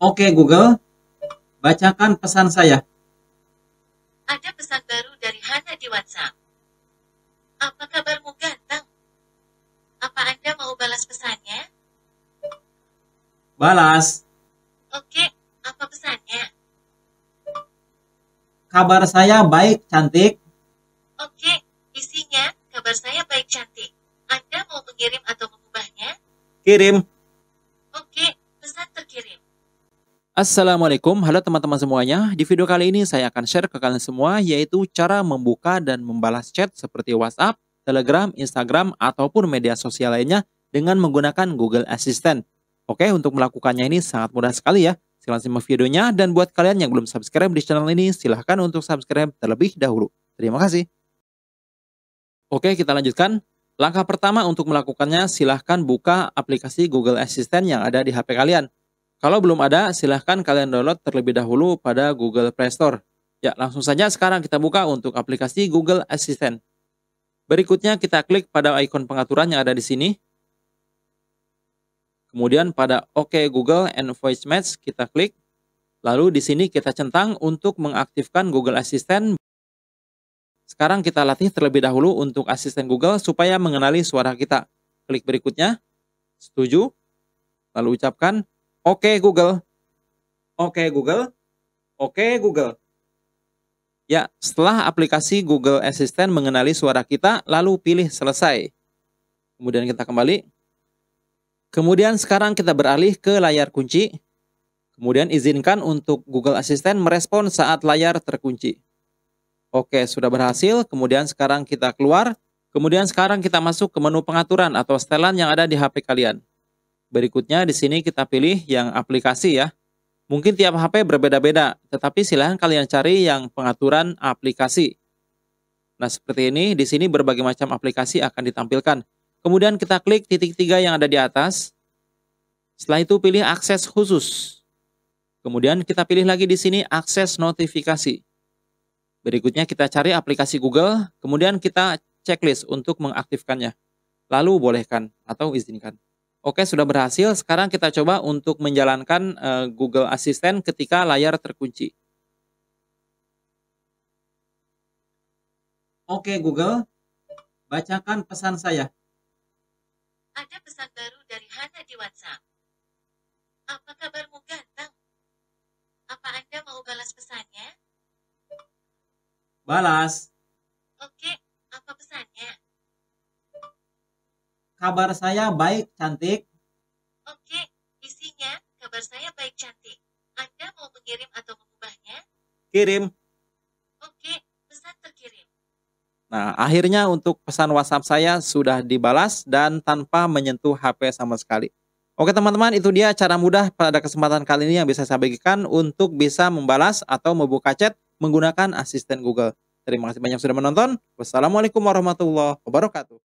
Oke Google, bacakan pesan saya. Ada pesan baru dari Hana di WhatsApp. Apa kabarmu ganteng? Apa Anda mau balas pesannya? Balas. Oke, apa pesannya? Kabar saya baik, cantik. Oke, isinya kabar saya baik, cantik. Anda mau mengirim atau mengubahnya? Kirim. Assalamualaikum, halo teman-teman semuanya. Di video kali ini saya akan share ke kalian semua yaitu cara membuka dan membalas chat seperti WhatsApp, Telegram, Instagram, ataupun media sosial lainnya dengan menggunakan Google Assistant. Oke, untuk melakukannya ini sangat mudah sekali ya. Silahkan simak videonya dan buat kalian yang belum subscribe di channel ini silahkan untuk subscribe terlebih dahulu. Terima kasih. Oke, kita lanjutkan. Langkah pertama untuk melakukannya, silahkan buka aplikasi Google Assistant yang ada di HP kalian. Kalau belum ada, silahkan kalian download terlebih dahulu pada Google Play Store. Ya, langsung saja sekarang kita buka untuk aplikasi Google Assistant. Berikutnya kita klik pada ikon pengaturan yang ada di sini. Kemudian pada OK Google and Voice Match kita klik. Lalu di sini kita centang untuk mengaktifkan Google Assistant. Sekarang kita latih terlebih dahulu untuk asisten Google supaya mengenali suara kita. Klik berikutnya. Setuju. Lalu ucapkan Oke okay, Google. Oke okay, Google. Oke okay, Google. Ya, setelah aplikasi Google Assistant mengenali suara kita, lalu pilih selesai. Kemudian kita kembali. Kemudian sekarang kita beralih ke layar kunci. Kemudian izinkan untuk Google Assistant merespon saat layar terkunci. Oke, sudah berhasil. Kemudian sekarang kita keluar. Kemudian sekarang kita masuk ke menu pengaturan atau setelan yang ada di HP kalian. Berikutnya di sini kita pilih yang aplikasi ya. Mungkin tiap HP berbeda-beda, tetapi silahkan kalian cari yang pengaturan aplikasi. Nah seperti ini, di sini berbagai macam aplikasi akan ditampilkan. Kemudian kita klik titik tiga yang ada di atas. Setelah itu pilih akses khusus. Kemudian kita pilih lagi di sini akses notifikasi. Berikutnya kita cari aplikasi Google, kemudian kita checklist untuk mengaktifkannya. Lalu bolehkan atau izinkan. Oke, sudah berhasil. Sekarang kita coba untuk menjalankan uh, Google Assistant ketika layar terkunci. Oke, Google, bacakan pesan saya. Ada pesan baru dari Hana di WhatsApp. Apa kabarmu ganteng? Apa Anda mau balas pesannya? Balas. Kabar saya baik, cantik. Oke, isinya kabar saya baik, cantik. Anda mau mengirim atau mengubahnya? Kirim. Oke, pesan terkirim. Nah, akhirnya untuk pesan WhatsApp saya sudah dibalas dan tanpa menyentuh HP sama sekali. Oke teman-teman, itu dia cara mudah pada kesempatan kali ini yang bisa saya bagikan untuk bisa membalas atau membuka chat menggunakan asisten Google. Terima kasih banyak sudah menonton. Wassalamualaikum warahmatullahi wabarakatuh.